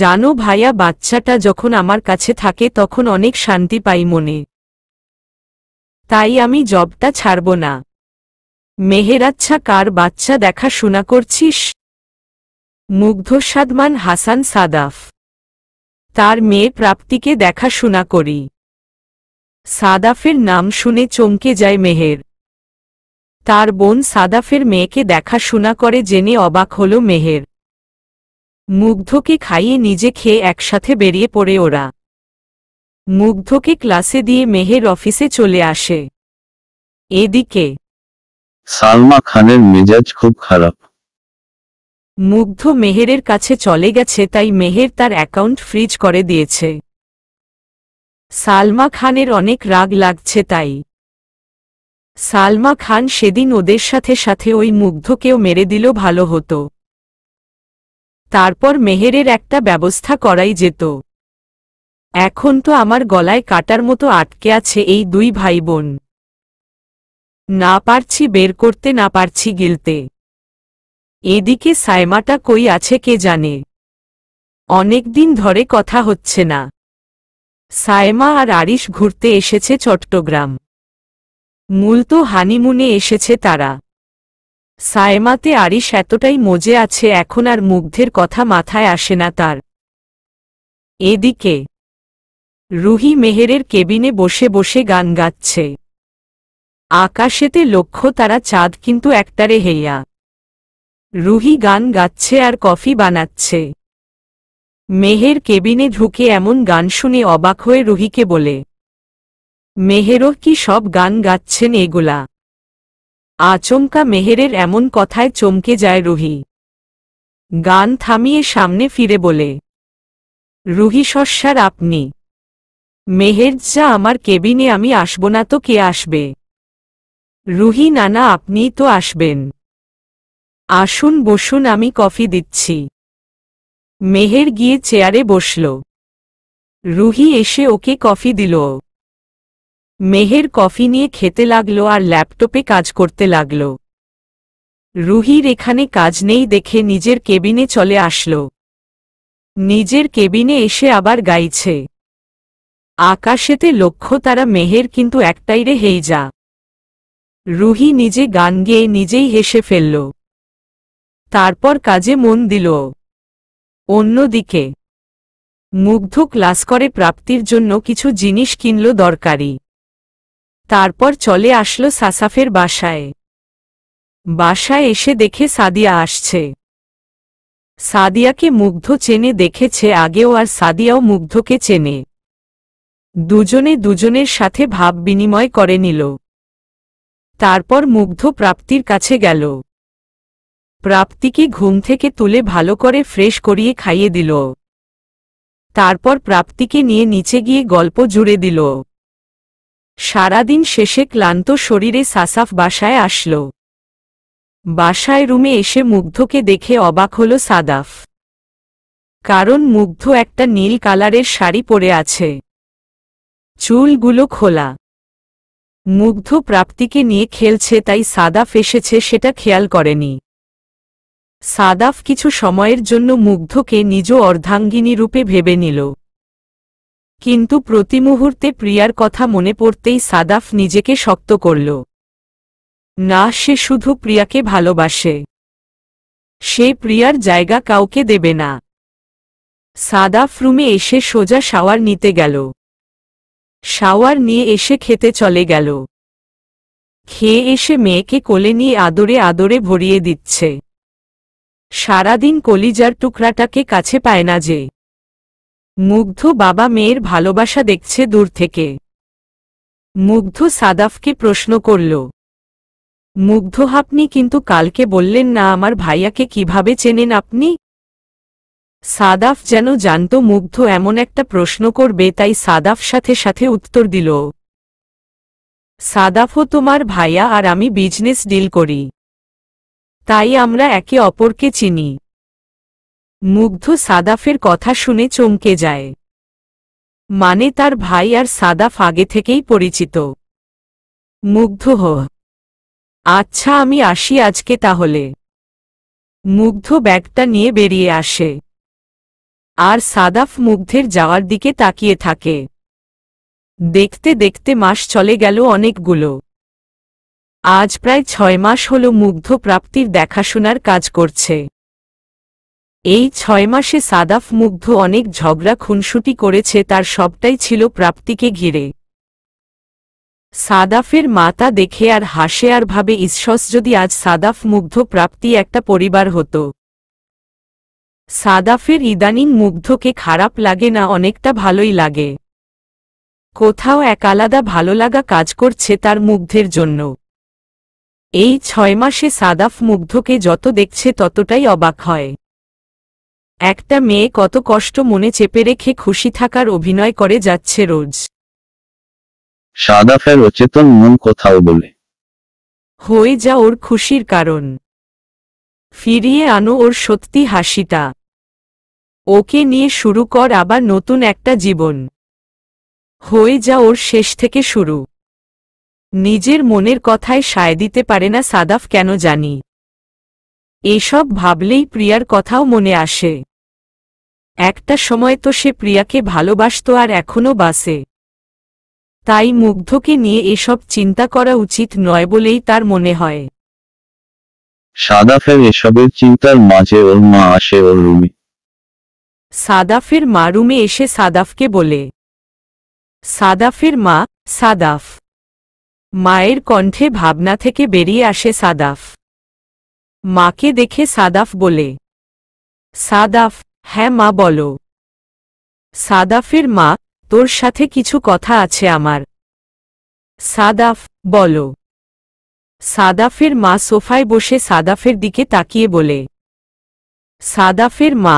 জানো ভাইয়া বাচ্চাটা যখন আমার কাছে থাকে তখন অনেক শান্তি পাই মনে তাই আমি জবটা ছাড়ব না মেহেরাচ্ছা কার বাচ্চা দেখা শোনা করছিস মুগ্ধ সাদমান হাসান সাদাফ তার মেয়ে প্রাপ্তিকে দেখা শোনা করি সাদাফের নাম শুনে চমকে যায় মেহের তার বোন সাদাফের মেয়েকে দেখা শোনা করে জেনে অবাক হল মেহের মুগ্ধকে খাইয়ে নিজে খেয়ে একসাথে বেরিয়ে পড়ে ওরা মুগ্ধকে ক্লাসে দিয়ে মেহের অফিসে চলে আসে এদিকে সালমা খানের মেজাজ খুব খারাপ মুগ্ধ মেহেরের কাছে চলে গেছে তাই মেহের তার অ্যাকাউন্ট ফ্রিজ করে দিয়েছে সালমা খানের অনেক রাগ লাগছে তাই সালমা খান সেদিন ওদের সাথে সাথে ওই মুগ্ধকেও মেরে দিল ভালো হতো তারপর মেহেরের একটা ব্যবস্থা করাই যেত এখন তো আমার গলায় কাটার মতো আটকে আছে এই দুই ভাই বোন না পারছি বের করতে না পারছি গিলতে এদিকে সাইমাটা কই আছে কে জানে অনেকদিন ধরে কথা হচ্ছে না সায়মা আর আরিশ ঘুরতে এসেছে চট্টগ্রাম তো হানিমুনে এসেছে তারা সায়মাতে আরিশ এতটাই মজে আছে এখন আর মুগ্ধের কথা মাথায় আসে না তার এদিকে রুহি মেহেরের কেবিনে বসে বসে গান গাচ্ছে আকাশেতে লক্ষ্য তারা চাঁদ কিন্তু একটারে হেইয়া রুহি গান গাচ্ছে আর কফি বানাচ্ছে মেহের কেবিনে ঢুকে এমন গান শুনে অবাক হয়ে রুহিকে বলে মেহেরও কি সব গান গাচ্ছেন এগুলা আচমকা মেহেরের এমন কথায় চমকে যায় রুহি গান থামিয়ে সামনে ফিরে বলে রুহি সস্যার আপনি মেহের যা আমার কেবিনে আমি আসব না তো কে আসবে রুহি নানা আপনি তো আসবেন আসুন বসুন আমি কফি দিচ্ছি মেহের গিয়ে চেয়ারে বসল রুহি এসে ওকে কফি দিল মেহের কফি নিয়ে খেতে লাগলো আর ল্যাপটপে কাজ করতে লাগল রুহির এখানে কাজ নেই দেখে নিজের কেবিনে চলে আসল নিজের কেবিনে এসে আবার গাইছে আকাশেতে লক্ষ্য তারা মেহের কিন্তু একটাই রে হেই যা রুহি নিজে গান গেয়ে নিজেই হেসে ফেলল তারপর কাজে মন দিল অন্যদিকে মুগ্ধ ক্লাস করে প্রাপ্তির জন্য কিছু জিনিস কিনল দরকারি তারপর চলে আসলো সাসাফের বাসায় বাসায় এসে দেখে সাদিয়া আসছে সাদিয়াকে মুগ্ধ চেনে দেখেছে আগেও আর সাদিয়াও মুগ্ধকে চেনে দুজনে দুজনের সাথে ভাব বিনিময় করে নিল তারপর মুগ্ধ প্রাপ্তির কাছে গেল প্রাপ্তিকে ঘুম থেকে তুলে ভালো করে ফ্রেশ করিয়ে খাইয়ে দিল তারপর প্রাপ্তিকে নিয়ে নিচে গিয়ে গল্প জুড়ে দিল সারাদিন শেষে ক্লান্ত শরীরে সাসাফ বাসায় আসল বাসায় রুমে এসে মুগ্ধকে দেখে অবাক হল সাদাফ কারণ মুগ্ধ একটা নীল কালারের শাড়ি পরে আছে চুলগুলো খোলা মুগ্ধ প্রাপ্তিকে নিয়ে খেলছে তাই সাদাফ এসেছে সেটা খেয়াল করেনি সাদাফ কিছু সময়ের জন্য মুগ্ধকে নিজ অর্ধাঙ্গিনী রূপে ভেবে নিল কিন্তু প্রতি মুহূর্তে প্রিয়ার কথা মনে পড়তেই সাদাফ নিজেকে শক্ত করল না সে শুধু প্রিয়াকে ভালোবাসে সে প্রিয়ার জায়গা কাউকে দেবে না সাদাফ রুমে এসে সোজা শাওয়ার নিতে গেল শাওয়ার নিয়ে এসে খেতে চলে গেল খেয়ে এসে মেয়েকে কোলে নিয়ে আদরে আদরে ভরিয়ে দিচ্ছে সারাদিন কলিজার টুকরাটাকে কাছে পায় না যে মুগ্ধ বাবা মেয়ের ভালোবাসা দেখছে দূর থেকে মুগ্ধ সাদাফকে প্রশ্ন করল মুগ্ধ আপনি কিন্তু কালকে বললেন না আমার ভাইয়াকে কিভাবে চেনেন আপনি সাদাফ যেন জানত মুগ্ধ এমন একটা প্রশ্ন করবে তাই সাদাফ সাথে সাথে উত্তর দিল সাদাফও তোমার ভাইয়া আর আমি বিজনেস ডিল করি তাই আমরা একে অপরকে চিনি মুগ্ধ সাদাফের কথা শুনে চমকে যায় মানে তার ভাই আর সাদাফ আগে থেকেই পরিচিত মুগ্ধ হ আচ্ছা আমি আসি আজকে তাহলে মুগ্ধ ব্যাগটা নিয়ে বেরিয়ে আসে আর সাদাফ মুগ্ধের যাওয়ার দিকে তাকিয়ে থাকে দেখতে দেখতে মাস চলে গেল অনেকগুলো আজ প্রায় ছয় মাস হল মুগ্ধ প্রাপ্তির দেখাশোনার কাজ করছে এই ছয় মাসে সাদাফ মুগ্ধ অনেক ঝগড়া খুনসুটি করেছে তার সবটাই ছিল প্রাপ্তিকে ঘিরে সাদাফের মাতা দেখে আর হাসে আর ভাবে ঈশ্বস যদি আজ সাদাফ মুগ্ধ প্রাপ্তি একটা পরিবার হতো সাদাফের ইদানিং মুগ্ধকে খারাপ লাগে না অনেকটা ভালোই লাগে কোথাও এক আলাদা ভালো লাগা কাজ করছে তার মুগ্ধের জন্য এই ছয় মাসে সাদাফ মুগ্ধকে যত দেখছে ততটাই অবাক হয় একটা মেয়ে কত কষ্ট মনে চেপে রেখে খুশি থাকার অভিনয় করে যাচ্ছে রোজ সাদাফের অচেতন মন কোথাও বলে হয়ে যা ওর খুশির কারণ ফিরিয়ে আনো ওর সত্যি হাসিটা ওকে নিয়ে শুরু কর আবার নতুন একটা জীবন হয়ে যা ওর শেষ থেকে শুরু নিজের মনের কথায় সায় দিতে পারে না সাদাফ কেন জানি এসব ভাবলেই প্রিয়ার কথাও মনে আসে একটা সময় তো সে প্রিয়াকে ভালোবাসত আর এখনও বাসে তাই মুগ্ধকে নিয়ে এসব চিন্তা করা উচিত নয় বলেই তার মনে হয় সাদাফের এসবের চিন্তার মাঝে ওর মা আসে ওর রুমে সাদাফের মা রুমে এসে সাদাফকে বলে সাদাফের মা সাদাফ মায়ের কণ্ঠে ভাবনা থেকে বেরিয়ে আসে সাদাফ মাকে দেখে সাদাফ বলে সাদাফ হ্যাঁ মা বলো সাদাফের মা তোর সাথে কিছু কথা আছে আমার সাদাফ বলো সাদাফের মা সোফায় বসে সাদাফের দিকে তাকিয়ে বলে সাদাফের মা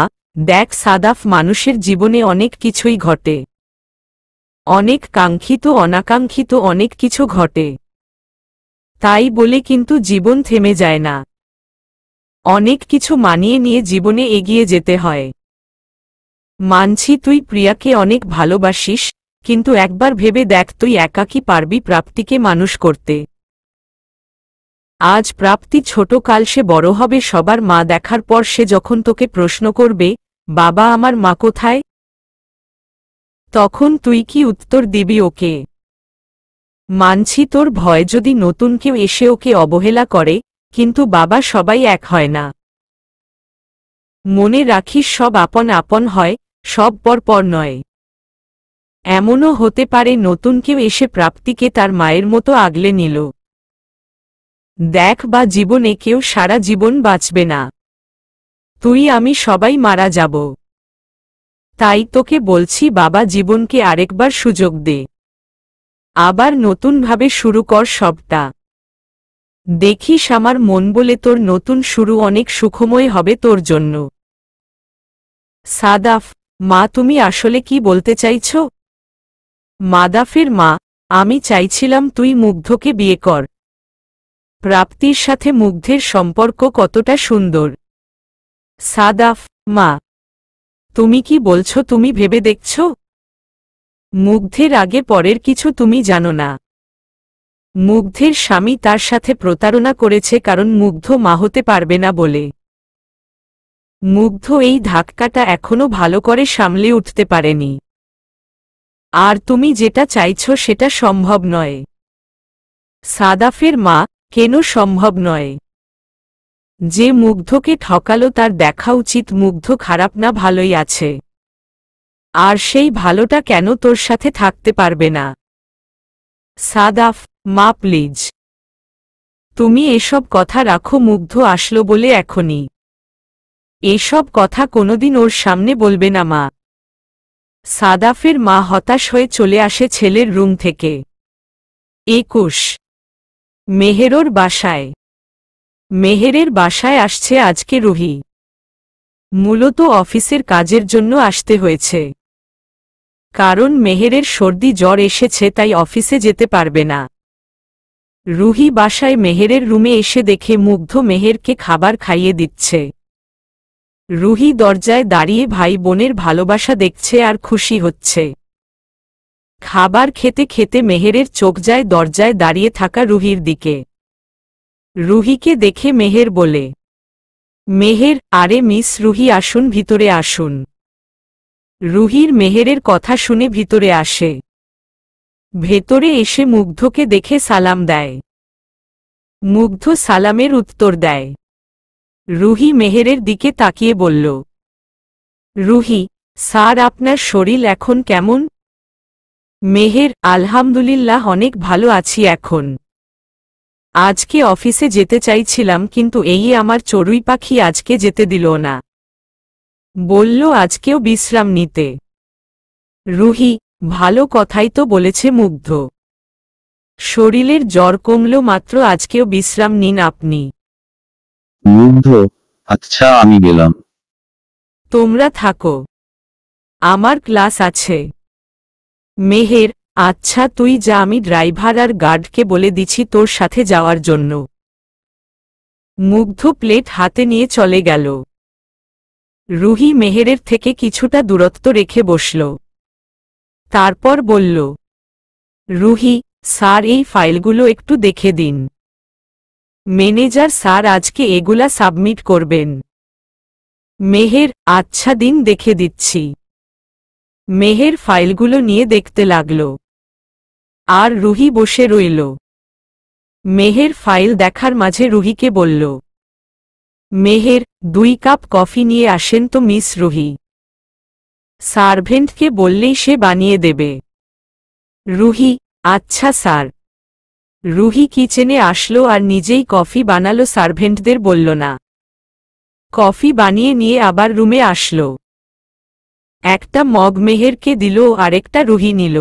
দেখ সাদাফ মানুষের জীবনে অনেক কিছুই ঘটে অনেক কাঙ্ক্ষিত অনাকাঙ্ক্ষিত অনেক কিছু ঘটে তাই বলে কিন্তু জীবন থেমে যায় না অনেক কিছু মানিয়ে নিয়ে জীবনে এগিয়ে যেতে হয় মানছি তুই প্রিয়াকে অনেক ভালোবাসিস কিন্তু একবার ভেবে দেখ তুই একাকি পারবি প্রাপ্তিকে মানুষ করতে আজ প্রাপ্তি ছোটকাল সে বড় হবে সবার মা দেখার পর সে যখন তোকে প্রশ্ন করবে বাবা আমার মা কোথায় তখন তুই কি উত্তর দিবি ওকে মানছি তোর ভয় যদি নতুন কেউ এসে ওকে অবহেলা করে কিন্তু বাবা সবাই এক হয় না মনে রাখিস সব আপন আপন হয় সব পর পর নয় এমনও হতে পারে নতুন কেউ এসে প্রাপ্তিকে তার মায়ের মতো আগলে নিল দেখ বা জীবনে কেউ সারা জীবন বাঁচবে না তুই আমি সবাই মারা যাব তাই তোকে বলছি বাবা জীবনকে আরেকবার সুযোগ দে আবার নতুনভাবে শুরু কর সবটা দেখিস আমার মন বলে তোর নতুন শুরু অনেক সুখময় হবে তোর জন্য সাদাফ মা তুমি আসলে কি বলতে চাইছ মাদাফের মা আমি চাইছিলাম তুই মুগ্ধকে বিয়ে কর প্রাপ্তির সাথে মুগ্ধের সম্পর্ক কতটা সুন্দর সাদাফ মা তুমি কি বলছো তুমি ভেবে দেখছ মুগ্ধের আগে পরের কিছু তুমি জানো না মুগ্ধের স্বামী তার সাথে প্রতারণা করেছে কারণ মুগ্ধ মা হতে পারবে না বলে মুগ্ধ এই ধাক্কাটা এখনো ভালো করে সামলে উঠতে পারেনি আর তুমি যেটা চাইছ সেটা সম্ভব নয় সাদাফের মা কেন সম্ভব নয় যে মুগ্ধকে ঠকালো তার দেখা উচিত মুগ্ধ খারাপ না ভালোই আছে আর সেই ভালোটা কেন তোর সাথে থাকতে পারবে না সাদাফ মা প্লিজ তুমি এসব কথা রাখো মুগ্ধ আসলো বলে এখনই এসব কথা কোনোদিন ওর সামনে বলবে না মা সাদাফের মা হতাশ হয়ে চলে আসে ছেলের রুম থেকে একুশ মেহেরোর বাসায় মেহেরের বাসায় আসছে আজকে রুহি মূলত অফিসের কাজের জন্য আসতে হয়েছে কারণ মেহেরের সর্দি জ্বর এসেছে তাই অফিসে যেতে পারবে না রুহি বাসায় মেহেরের রুমে এসে দেখে মুগ্ধ মেহেরকে খাবার খাইয়ে দিচ্ছে রুহি দরজায় দাঁড়িয়ে ভাই বোনের ভালোবাসা দেখছে আর খুশি হচ্ছে খাবার খেতে খেতে মেহেরের চোখ যায় দরজায় দাঁড়িয়ে থাকা রুহির দিকে রুহিকে দেখে মেহের বলে মেহের আরে মিস রুহি আসুন ভিতরে আসুন রুহির মেহেরের কথা শুনে ভিতরে আসে ভেতরে এসে মুগ্ধকে দেখে সালাম দেয় মুগ্ধ সালামের উত্তর দেয় রুহি মেহেরের দিকে তাকিয়ে বলল রুহি স্যার আপনার শরীর এখন কেমন মেহের আলহামদুলিল্লাহ অনেক ভালো আছি এখন আজকে অফিসে যেতে চাইছিলাম কিন্তু এই আমার চড়ুই পাখি আজকে যেতে দিল না বলল আজকেও বিশ্রাম নিতে রুহি ভালো কথাই তো বলেছে মুগ্ধ শরীরের জ্বর কমল মাত্র আজকেও বিশ্রাম নিন আপনি মুগ্ধ আচ্ছা আমি গেলাম তোমরা থাকো আমার ক্লাস আছে মেহের আচ্ছা তুই যা আমি ড্রাইভার আর গার্ডকে বলে দিছি তোর সাথে যাওয়ার জন্য মুগ্ধ প্লেট হাতে নিয়ে চলে গেল রুহি মেহেরের থেকে কিছুটা দূরত্ব রেখে বসল তারপর বলল রুহি স্যার এই ফাইলগুলো একটু দেখে দিন ম্যানেজার স্যার আজকে এগুলা সাবমিট করবেন মেহের আচ্ছা দিন দেখে দিচ্ছি মেহের ফাইলগুলো নিয়ে দেখতে লাগলো আর রুহি বসে রইল মেহের ফাইল দেখার মাঝে রুহিকে বলল মেহের দুই কাপ কফি নিয়ে আসেন তো মিস রুহি সার্ভেন্টকে বললেই সে বানিয়ে দেবে রুহি আচ্ছা স্যার রুহি কিচেনে আসলো আর নিজেই কফি বানালো সার্ভেন্টদের বলল না কফি বানিয়ে নিয়ে আবার রুমে আসলো একটা মগ মেহেরকে দিল আরেকটা রুহি নিল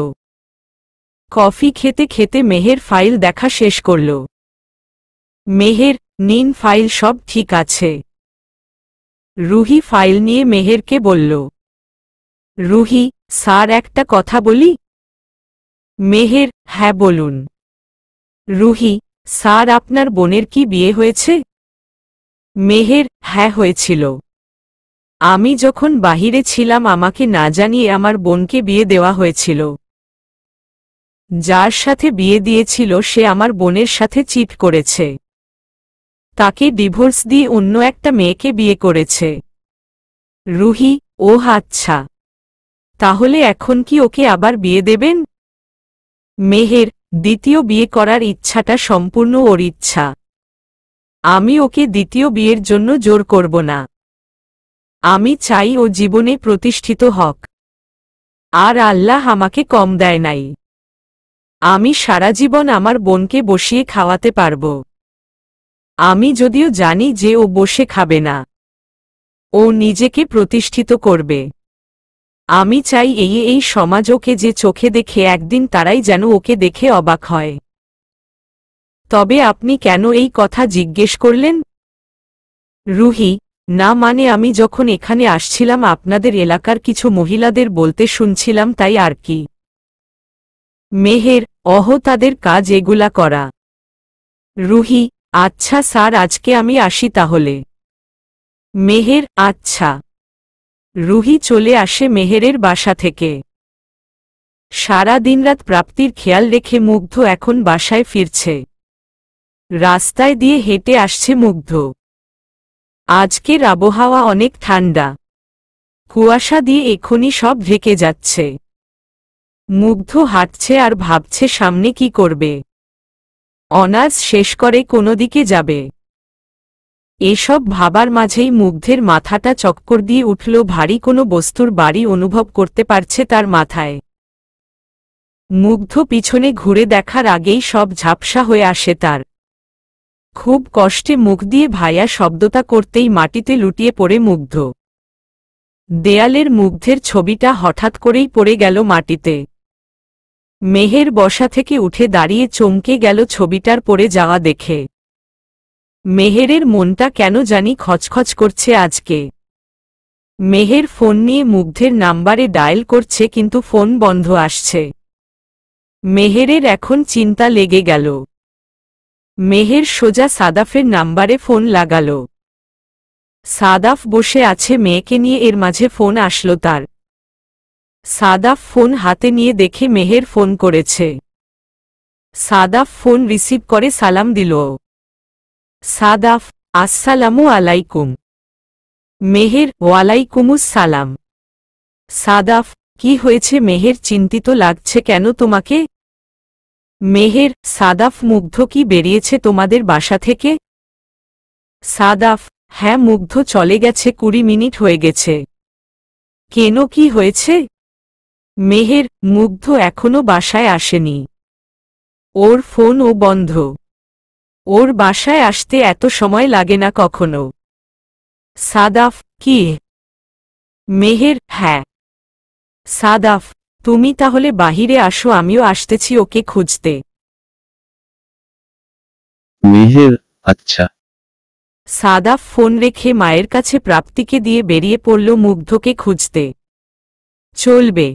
কফি খেতে খেতে মেহের ফাইল দেখা শেষ করল মেহের নিন ফাইল সব ঠিক আছে রুহি ফাইল নিয়ে মেহেরকে বলল রুহি স্যার একটা কথা বলি মেহের হ্যাঁ বলুন রুহি স্যার আপনার বোনের কি বিয়ে হয়েছে মেহের হ্যাঁ হয়েছিল আমি যখন বাহিরে ছিলাম আমাকে না জানিয়ে আমার বোনকে বিয়ে দেওয়া হয়েছিল যার সাথে বিয়ে দিয়েছিল সে আমার বোনের সাথে চিট করেছে তাকে ডিভোর্স দিয়ে অন্য একটা মেয়েকে বিয়ে করেছে রুহি ও আচ্ছা তাহলে এখন কি ওকে আবার বিয়ে দেবেন মেহের দ্বিতীয় বিয়ে করার ইচ্ছাটা সম্পূর্ণ ওর ইচ্ছা আমি ওকে দ্বিতীয় বিয়ের জন্য জোর করব না আমি চাই ও জীবনে প্রতিষ্ঠিত হক আর আল্লাহ আমাকে কম দেয় নাই আমি সারা জীবন আমার বোনকে বসিয়ে খাওয়াতে পারব আমি যদিও জানি যে ও বসে খাবে না ও নিজেকে প্রতিষ্ঠিত করবে আমি চাই এই এই সমাজ ওকে যে চোখে দেখে একদিন তারাই যেন ওকে দেখে অবাক হয় তবে আপনি কেন এই কথা জিজ্ঞেস করলেন রুহি না মানে আমি যখন এখানে আসছিলাম আপনাদের এলাকার কিছু মহিলাদের বলতে শুনছিলাম তাই আর কি মেহের অহ তাদের কাজ এগুলা করা রুহি আচ্ছা স্যার আজকে আমি আসি তাহলে মেহের আচ্ছা রুহি চলে আসে মেহেরের বাসা থেকে সারা দিনরাত প্রাপ্তির খেয়াল রেখে মুগ্ধ এখন বাসায় ফিরছে রাস্তায় দিয়ে হেঁটে আসছে মুগ্ধ আজকের আবহাওয়া অনেক ঠান্ডা কুয়াশা দিয়ে এখনই সব ঢেকে যাচ্ছে মুগ্ধ হাঁটছে আর ভাবছে সামনে কি করবে অনার্স শেষ করে কোনো দিকে যাবে এসব ভাবার মাঝেই মুগ্ধের মাথাটা চক্কর দিয়ে উঠল ভারী কোনো বস্তুর বাড়ি অনুভব করতে পারছে তার মাথায় মুগ্ধ পিছনে ঘুরে দেখার আগেই সব ঝাপসা হয়ে আসে তার খুব কষ্টে মুখ দিয়ে ভায়া শব্দতা করতেই মাটিতে লুটিয়ে পড়ে মুগ্ধ দেয়ালের মুগ্ধের ছবিটা হঠাৎ করেই পড়ে গেল মাটিতে মেহের বসা থেকে উঠে দাঁড়িয়ে চমকে গেল ছবিটার পড়ে যাওয়া দেখে মেহেরের মনটা কেন জানি খচখচ করছে আজকে মেহের ফোন নিয়ে মুগ্ধের নাম্বারে ডায়াল করছে কিন্তু ফোন বন্ধ আসছে মেহেরের এখন চিন্তা লেগে গেল মেহের সোজা সাদাফের নাম্বারে ফোন লাগাল সাদাফ বসে আছে মেয়েকে নিয়ে এর মাঝে ফোন আসলো তার সাদাফ ফোন হাতে নিয়ে দেখে মেহের ফোন করেছে সাদাফ ফোন রিসিভ করে সালাম দিল সাদাফ আসসালামু আলাইকুম মেহের ওয়ালাইকুমুস সালাম সাদাফ কি হয়েছে মেহের চিন্তিত লাগছে কেন তোমাকে মেহের সাদাফ মুগ্ধ কি বেরিয়েছে তোমাদের বাসা থেকে সাদাফ হ্যাঁ মুগ্ধ চলে গেছে কুড়ি মিনিট হয়ে গেছে কেন কি হয়েছে মেহের মুগ্ধ এখনো বাসায় আসেনি ওর ফোনও বন্ধ ওর বাসায় আসতে এত সময় লাগে না কখনো সাদাফ কি মেহের হ্যাঁ সাদাফ তুমি তাহলে বাহিরে আসো আমিও আসতেছি ওকে খুঁজতে মেহের আচ্ছা সাদাফ ফোন রেখে মায়ের কাছে প্রাপ্তিকে দিয়ে বেরিয়ে পড়ল মুগ্ধকে খুঁজতে চলবে